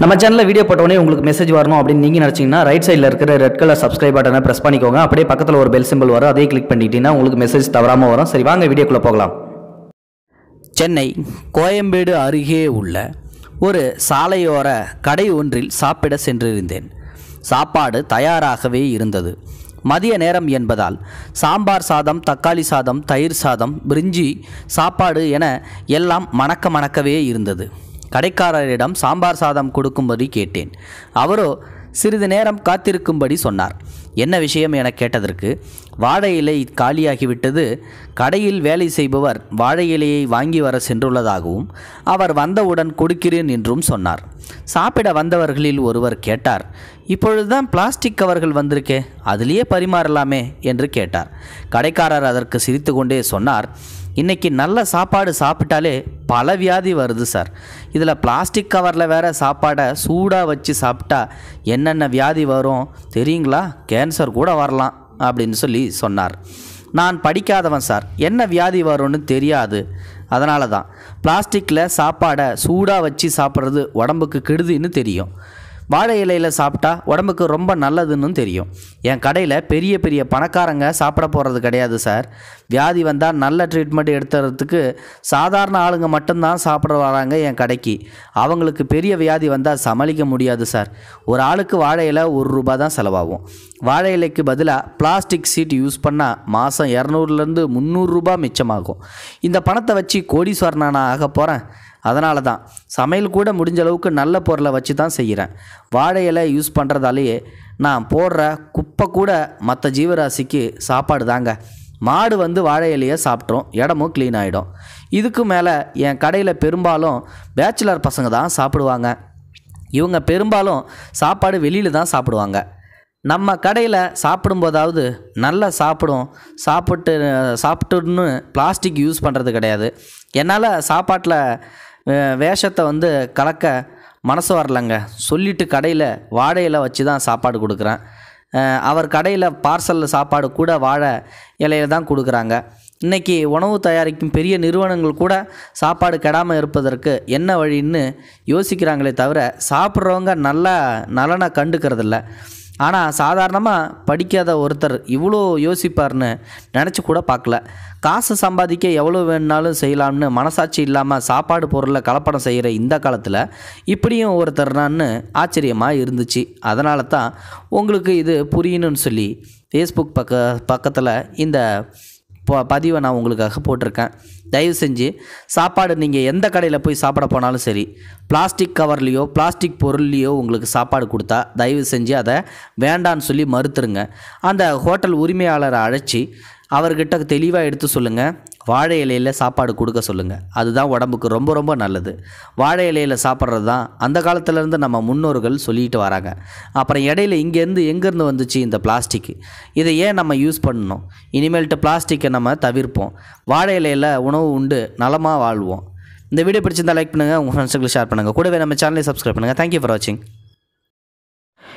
நம்ம சேனலில் வீடியோ போட்டோடனே உங்களுக்கு மெசேஜ் வரணும் அப்படின்னு நீங்கள் நினச்சிங்கன்னா ரைட் சைடில் இருக்கிற ரெட் கலர் சப்ஸ்கிரைப் பட்டனை ப்ரெஸ் பண்ணிக்கோங்க அப்படியே பக்கத்தில் ஒரு பெல் சிம்பிள் வரும் அதே கிளிக் பண்ணிக்கிட்டீங்கன்னா உங்களுக்கு மெசேஜ் தவறாமல் வரும் சரி வாங்க வீடியோக்குள்ளே போகலாம் சென்னை கோயம்பேடு அருகே உள்ள ஒரு சாலையோர கடை ஒன்றில் சாப்பிட சென்றிருந்தேன் சாப்பாடு தயாராகவே இருந்தது மதிய நேரம் என்பதால் சாம்பார் சாதம் தக்காளி சாதம் தயிர் சாதம் பிரிஞ்சி சாப்பாடு என எல்லாம் மணக்க மணக்கவே இருந்தது கடைக்காரரிடம் சாம்பார் சாதம் கொடுக்கும்படி கேட்டேன் அவரோ சிறிது நேரம் காத்திருக்கும்படி சொன்னார் என்ன விஷயம் என கேட்டதற்கு வாழை இலை காலியாகிவிட்டது கடையில் வேலை செய்பவர் வாழை இலையை வாங்கி வர சென்றுள்ளதாகவும் அவர் வந்தவுடன் கொடுக்கிறேன் என்றும் சொன்னார் சாப்பிட வந்தவர்களில் ஒருவர் கேட்டார் இப்பொழுதுதான் பிளாஸ்டிக் கவர்கள் வந்திருக்கே அதிலேயே பரிமாறலாமே என்று கேட்டார் கடைக்காரர் அதற்கு சிரித்து கொண்டே சொன்னார் இன்னைக்கு நல்ல சாப்பாடு சாப்பிட்டாலே பல வியாதி வருது சார் இதில் பிளாஸ்டிக் கவரில் வேறு சாப்பாடை சூடாக வச்சு சாப்பிட்டா என்னென்ன வியாதி வரும் தெரியுங்களா கேன்சர் கூட வரலாம் அப்படின்னு சொல்லி சொன்னார் நான் படிக்காதவன் சார் என்ன வியாதி வரும்னு தெரியாது அதனால தான் பிளாஸ்டிக்கில் சாப்பாடை சூடாக வச்சு சாப்பிட்றது உடம்புக்கு கெடுதுன்னு தெரியும் வாழை இலையில் சாப்பிட்டா உடம்புக்கு ரொம்ப நல்லதுன்னு தெரியும் என் கடையில் பெரிய பெரிய பணக்காரங்க சாப்பிட போகிறது கிடையாது சார் வியாதி வந்தால் நல்ல ட்ரீட்மெண்ட் எடுத்துறதுக்கு சாதாரண ஆளுங்க மட்டும்தான் சாப்பிட வராங்க என் கடைக்கு அவங்களுக்கு பெரிய வியாதி வந்தால் சமாளிக்க முடியாது சார் ஒரு ஆளுக்கு வாழை இலை ஒரு ரூபா தான் செலவாகும் வாழை இலைக்கு பதிலாக பிளாஸ்டிக் சீட் யூஸ் பண்ணால் மாதம் இரநூறுலேருந்து முந்நூறுரூபா மிச்சமாகும் இந்த பணத்தை வச்சு கோடீஸ்வரனானா ஆக போகிறேன் அதனால தான் சமையல் கூட முடிஞ்ச அளவுக்கு நல்ல பொருளை வச்சு தான் செய்கிறேன் வாழை யூஸ் பண்ணுறதாலேயே நான் போடுற குப்பை கூட மற்ற ஜீவராசிக்கு சாப்பாடு தாங்க மாடு வந்து வாழை இலையை சாப்பிட்ரும் இடமும் க்ளீன் ஆகிடும் இதுக்கு மேலே என் கடையில் பெரும்பாலும் பேச்சுலர் பசங்க தான் சாப்பிடுவாங்க இவங்க பெரும்பாலும் சாப்பாடு வெளியில் தான் சாப்பிடுவாங்க நம்ம கடையில் சாப்பிடும்போதாவது நல்லா சாப்பிடும் சாப்பிட்டு சாப்பிட்டுன்னு பிளாஸ்டிக் யூஸ் பண்ணுறது கிடையாது என்னால் சாப்பாட்டில் வேஷத்தை வந்து கலக்க மனசு வரலங்க சொல்லிவிட்டு கடையில் வாடையில் வச்சு தான் சாப்பாடு கொடுக்குறேன் அவர் கடையில் பார்சலில் சாப்பாடு கூட வாழை இலையில தான் கொடுக்குறாங்க இன்றைக்கி உணவு தயாரிக்கும் பெரிய நிறுவனங்கள் கூட சாப்பாடு கெடாமல் இருப்பதற்கு என்ன வழின்னு யோசிக்கிறாங்களே தவிர சாப்பிட்றவங்க நல்லா நலனை கண்டுக்கிறதில்ல ஆனால் சாதாரணமாக படிக்காத ஒருத்தர் இவ்வளோ யோசிப்பார்னு நினச்சி கூட பார்க்கல காசு சம்பாதிக்க எவ்வளோ வேணுனாலும் செய்யலாம்னு மனசாட்சி இல்லாமல் சாப்பாடு பொருளில் கலப்படம் செய்கிற இந்த காலத்தில் இப்படியும் ஒருத்தர்னான்னு ஆச்சரியமாக இருந்துச்சு அதனால தான் உங்களுக்கு இது புரியணும்னு சொல்லி ஃபேஸ்புக் பக்க பக்கத்தில் இந்த பதிவை நான் உங்களுக்காக போட்டிருக்கேன் தயவு செஞ்சு சாப்பாடு நீங்கள் எந்த கடையில் போய் சாப்பிட போனாலும் சரி பிளாஸ்டிக் கவர்லேயோ பிளாஸ்டிக் பொருள்லேயோ உங்களுக்கு சாப்பாடு கொடுத்தா தயவு செஞ்சு அதை வேண்டான்னு சொல்லி மறுத்துருங்க அந்த ஹோட்டல் உரிமையாளரை அழைச்சி அவர்கிட்ட தெளிவாக எடுத்து சொல்லுங்கள் வாழை இலையில் சாப்பாடு கொடுக்க சொல்லுங்கள் அதுதான் உடம்புக்கு ரொம்ப ரொம்ப நல்லது வாழை இலையில் சாப்பிட்றது தான் அந்த காலத்துலேருந்து நம்ம முன்னோர்கள் சொல்லிட்டு வராங்க அப்புறம் இடையில இங்கேருந்து எங்கேருந்து வந்துச்சு இந்த பிளாஸ்டிக் இதை ஏன் நம்ம யூஸ் பண்ணணும் இனிமேல்ட்டு பிளாஸ்டிக்கை நம்ம தவிர்ப்போம் வாழை இலையில் உணவு உண்டு நலமாக வாழ்வோம் இந்த வீடியோ பிடிச்சிருந்தால் லைக் பண்ணுங்கள் உங்கள் ஃப்ரெண்ட்ஸுக்கு ஷேர் பண்ணுங்கள் கூடவே நம்ம சேனலை சப்ஸ்கிரைப் பண்ணுங்கள் தேங்க்யூ ஃபார் வாட்சிங்